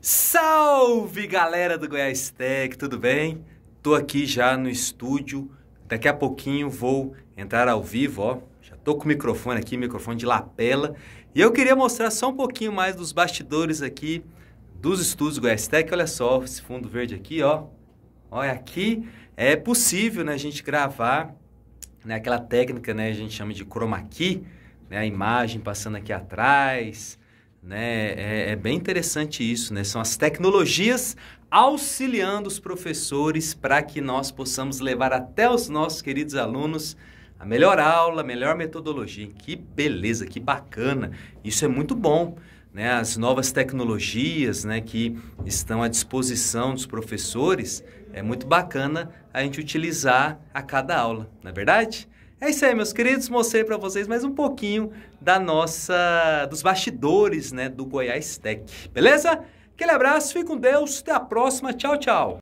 Salve galera do Goiás Tech, tudo bem? Tô aqui já no estúdio. Daqui a pouquinho vou entrar ao vivo, ó. Já tô com o microfone aqui, microfone de lapela. E eu queria mostrar só um pouquinho mais dos bastidores aqui dos estúdios do Goiás Tech. Olha só esse fundo verde aqui, ó. Olha aqui é possível, né, a gente gravar, né, aquela técnica, né, a gente chama de chroma key, né, a imagem passando aqui atrás né? É, é, bem interessante isso, né? São as tecnologias auxiliando os professores para que nós possamos levar até os nossos queridos alunos a melhor aula, a melhor metodologia. Que beleza, que bacana. Isso é muito bom. Né? As novas tecnologias né, que estão à disposição dos professores, é muito bacana a gente utilizar a cada aula, não é verdade? É isso aí, meus queridos, mostrei para vocês mais um pouquinho da nossa dos bastidores, né, do Goiás Tech. Beleza? Aquele abraço, fique com Deus, até a próxima, tchau, tchau.